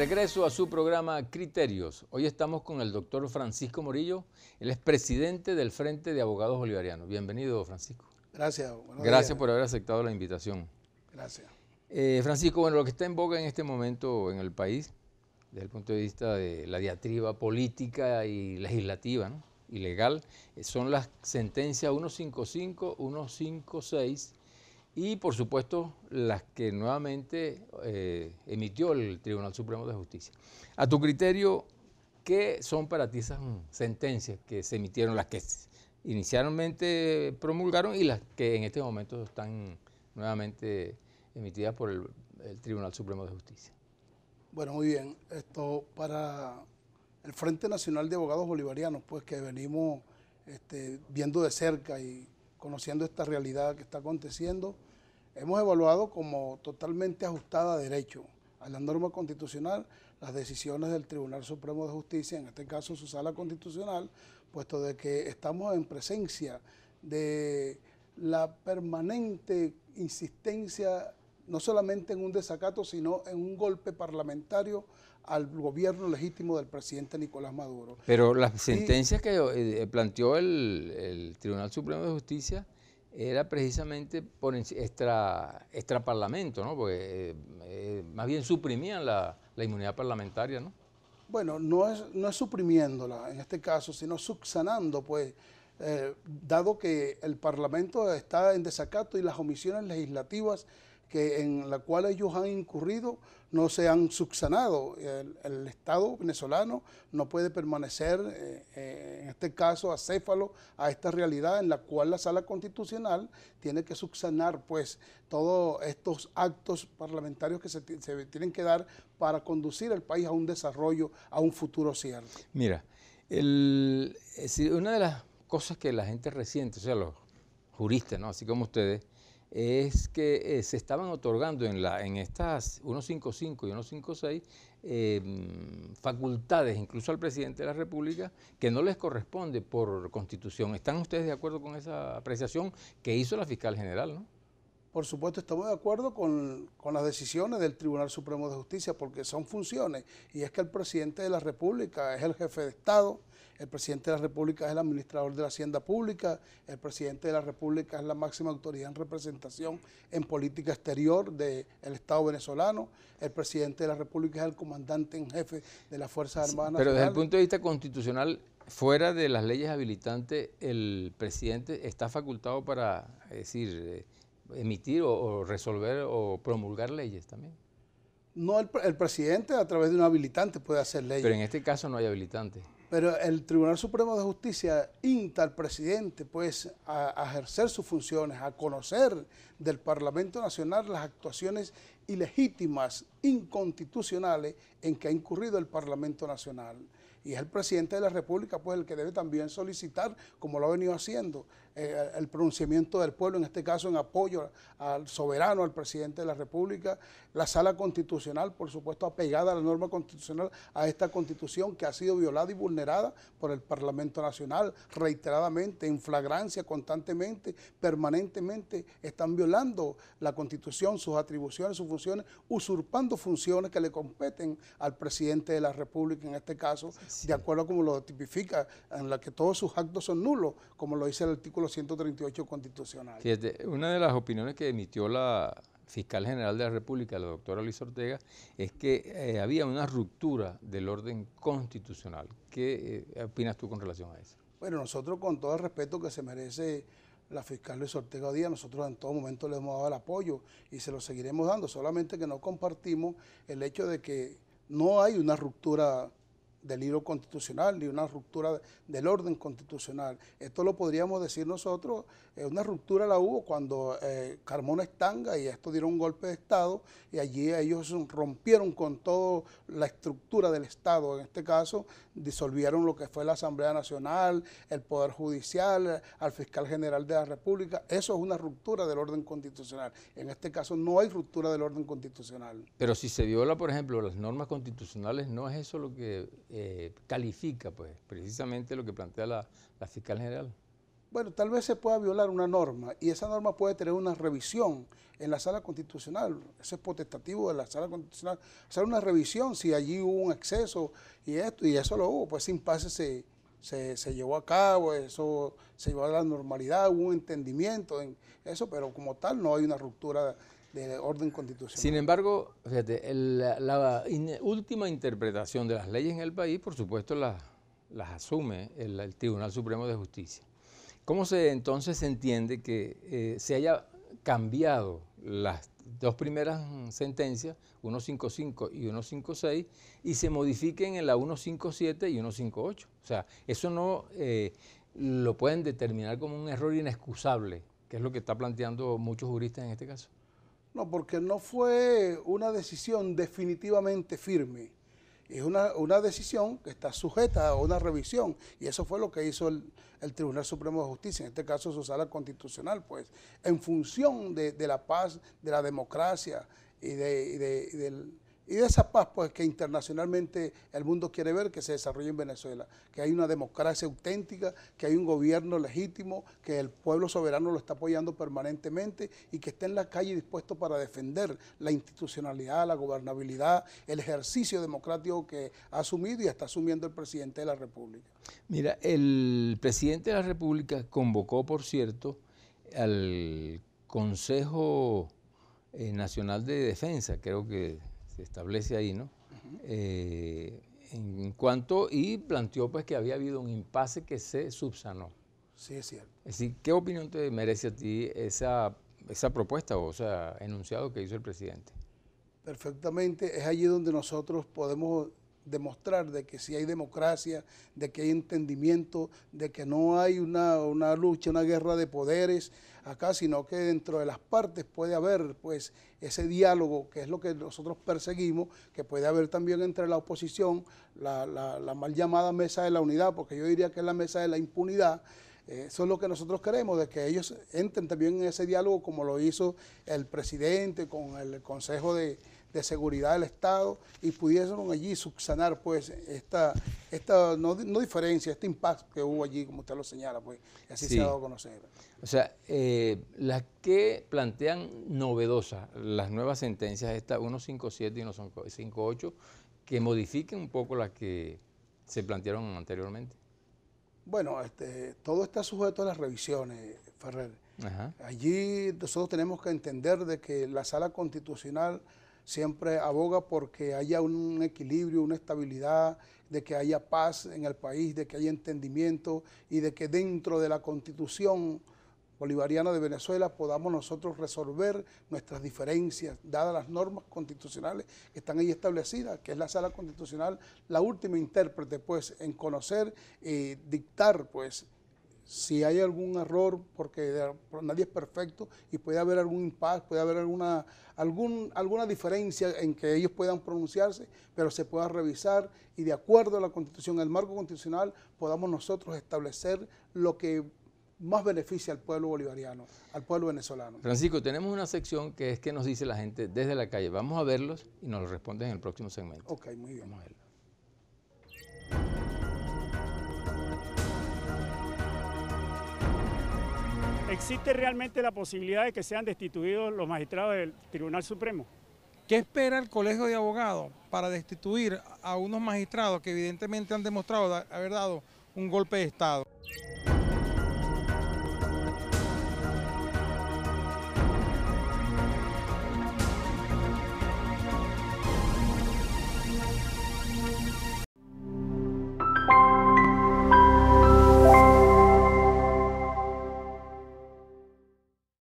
regreso a su programa Criterios. Hoy estamos con el doctor Francisco Morillo. Él es presidente del Frente de Abogados Bolivarianos. Bienvenido, Francisco. Gracias. Gracias días. por haber aceptado la invitación. Gracias. Eh, Francisco, bueno, lo que está en boga en este momento en el país, desde el punto de vista de la diatriba política y legislativa, y legal, eh, son las sentencias 155, 156 y por supuesto las que nuevamente eh, emitió el Tribunal Supremo de Justicia. A tu criterio, ¿qué son para ti esas sentencias que se emitieron, las que inicialmente promulgaron y las que en este momento están nuevamente emitidas por el, Tribunal Supremo de Justicia? Bueno, muy bien. Esto para el Frente Nacional de Abogados Bolivarianos, pues que venimos este, viendo de cerca y conociendo esta realidad que está aconteciendo, hemos evaluado como totalmente ajustada a derecho, a la norma constitucional, las decisiones del Tribunal Supremo de Justicia, en este caso su sala constitucional, puesto de que estamos en presencia de la permanente insistencia, no solamente en un desacato, sino en un golpe parlamentario al gobierno legítimo del presidente Nicolás Maduro. Pero las sentencias que eh, planteó el, Tribunal Supremo de Justicia era precisamente por extra, ¿no? Porque eh, eh, más bien suprimían la, inmunidad parlamentaria, ¿no? Bueno, no es, no suprimiéndola en este caso, sino subsanando, pues, dado que el Parlamento está en desacato y las omisiones legislativas que en la cual ellos han incurrido no se han subsanado. El, Estado venezolano no puede permanecer, eh, eh, en este caso, acéfalo a esta realidad en la cual la sala constitucional tiene que subsanar pues todos estos actos parlamentarios que se, tienen que dar para conducir al país a un desarrollo, a un futuro cierto. Mira, una de las cosas que la gente reciente, o sea, los juristas, ¿no? así como ustedes, es que eh, se estaban otorgando en, la, en estas 155 y 156 em, facultades, incluso al presidente de la República, que no les corresponde por constitución. ¿Están ustedes de acuerdo con esa apreciación que hizo la fiscal general? ¿no? por supuesto, estamos de acuerdo con, las decisiones del Tribunal Supremo de Justicia porque son funciones y es que el presidente de la República es el jefe de Estado, el presidente de la República es el administrador de la Hacienda Pública, el presidente de la República es la máxima autoridad en representación en política exterior del el Estado venezolano, el presidente de la República es el comandante en jefe de las Fuerzas Armadas. pero desde el punto de vista constitucional, fuera de las leyes habilitantes, el presidente está facultado para decir... Eh, emitir o, resolver o promulgar leyes también. No, el, presidente a través de un habilitante puede hacer leyes. Pero en este caso no hay habilitante. Pero el Tribunal Supremo de Justicia inta al presidente pues a ejercer sus funciones, a conocer del Parlamento Nacional las actuaciones ilegítimas, inconstitucionales en que ha incurrido el Parlamento Nacional. Y es el presidente de la República pues el que debe también solicitar, como lo ha venido haciendo, eh, el pronunciamiento del pueblo, en este caso en apoyo al soberano, al presidente de la República, la sala constitucional, por supuesto, apegada a la norma constitucional, a esta constitución que ha sido violada y vulnerada por el Parlamento Nacional reiteradamente, en flagrancia, constantemente, permanentemente, están violando la constitución, sus atribuciones, sus funciones, usurpando funciones que le competen al presidente de la República, en este caso, de acuerdo a como lo tipifica, en la que todos sus actos son nulos, como lo dice el artículo 138 constitucional. una de las opiniones que emitió la fiscal general de la República, la doctora Luis Ortega, es que eh, había una ruptura del orden constitucional. ¿Qué eh, opinas tú con relación a eso? Bueno, nosotros con todo el respeto que se merece la fiscal Luis Ortega Díaz, nosotros en todo momento le hemos dado el apoyo y se lo seguiremos dando, solamente que no compartimos el hecho de que no hay una ruptura del hilo constitucional ni una ruptura del orden constitucional. Esto lo podríamos decir nosotros, eh, una ruptura la hubo cuando eh, Carmona Estanga y esto dieron un golpe de Estado y allí ellos rompieron con toda la estructura del Estado, en este caso disolvieron lo que fue la Asamblea Nacional, el Poder Judicial, al Fiscal General de la República, eso es una ruptura del orden constitucional. En este caso no hay ruptura del orden constitucional. Pero si se viola, por ejemplo, las normas constitucionales, ¿no es eso lo que eh, califica pues, precisamente lo que plantea la, fiscal general. Bueno, tal vez se pueda violar una norma y esa norma puede tener una revisión en la sala constitucional. Ese es potestativo de la sala constitucional. Hacer una revisión si allí hubo un exceso y esto, y eso lo hubo, pues sin pase se, se llevó a cabo, eso se llevó a la normalidad, hubo un entendimiento en eso, pero como tal no hay una ruptura de orden constitucional. Sin embargo, fíjate, la, última interpretación de las leyes en el país, por supuesto, las, asume el, Tribunal Supremo de Justicia. ¿Cómo se entonces entiende que eh, se haya cambiado las dos primeras sentencias, 155 y 156, y se modifiquen en la 157 y 158? O sea, eso no eh, lo pueden determinar como un error inexcusable, que es lo que está planteando muchos juristas en este caso. No, porque no fue una decisión definitivamente firme. Es una, una, decisión que está sujeta a una revisión y eso fue lo que hizo el, Tribunal Supremo de Justicia, en este caso su sala constitucional, pues, en función de, la paz, de la democracia y, de, y del, y de esa paz pues, que internacionalmente el mundo quiere ver que se desarrolle en Venezuela, que hay una democracia auténtica, que hay un gobierno legítimo, que el pueblo soberano lo está apoyando permanentemente y que está en la calle dispuesto para defender la institucionalidad, la gobernabilidad, el ejercicio democrático que ha asumido y está asumiendo el presidente de la República. Mira, el presidente de la República convocó, por cierto, al Consejo eh, Nacional de Defensa, creo que establece ahí, ¿no? Eh, en cuanto, y planteó pues que había habido un impasse que se subsanó. Sí, es cierto. Es decir, ¿qué opinión te merece a ti esa, esa propuesta o sea, enunciado que hizo el presidente? Perfectamente, es allí donde nosotros podemos demostrar de que si hay democracia, de que hay entendimiento, de que no hay una, lucha, una guerra de poderes acá, sino que dentro de las partes puede haber pues ese diálogo, que es lo que nosotros perseguimos, que puede haber también entre la oposición, la, la mal llamada mesa de la unidad, porque yo diría que es la mesa de la impunidad, eh, eso es lo que nosotros queremos, de que ellos entren también en ese diálogo como lo hizo el presidente con el Consejo de, de seguridad del Estado y pudiesen allí subsanar pues esta, esta no, diferencia, este impacto que hubo allí, como usted lo señala, pues así se ha dado a conocer. O sea, eh, las que plantean novedosas las nuevas sentencias, esta 157 y 158, que modifiquen un poco las que se plantearon anteriormente. Bueno, este, todo está sujeto a las revisiones, Ferrer. Allí nosotros tenemos que entender de que la sala constitucional siempre aboga porque haya un equilibrio, una estabilidad, de que haya paz en el país, de que haya entendimiento y de que dentro de la constitución bolivariana de Venezuela podamos nosotros resolver nuestras diferencias, dadas las normas constitucionales que están ahí establecidas, que es la sala constitucional, la última intérprete, pues, en conocer, y dictar, pues, si hay algún error, porque nadie es perfecto y puede haber algún impacto, puede haber alguna, algún, alguna diferencia en que ellos puedan pronunciarse, pero se pueda revisar y de acuerdo a la constitución, el marco constitucional, podamos nosotros establecer lo que más beneficia al pueblo bolivariano, al pueblo venezolano. Francisco, tenemos una sección que es que nos dice la gente desde la calle. Vamos a verlos y nos lo responden en el próximo segmento. Ok, muy bien. Vamos a verlo. ¿Existe realmente la posibilidad de que sean destituidos los magistrados del Tribunal Supremo? ¿Qué espera el Colegio de Abogados para destituir a unos magistrados que evidentemente han demostrado haber dado un golpe de Estado?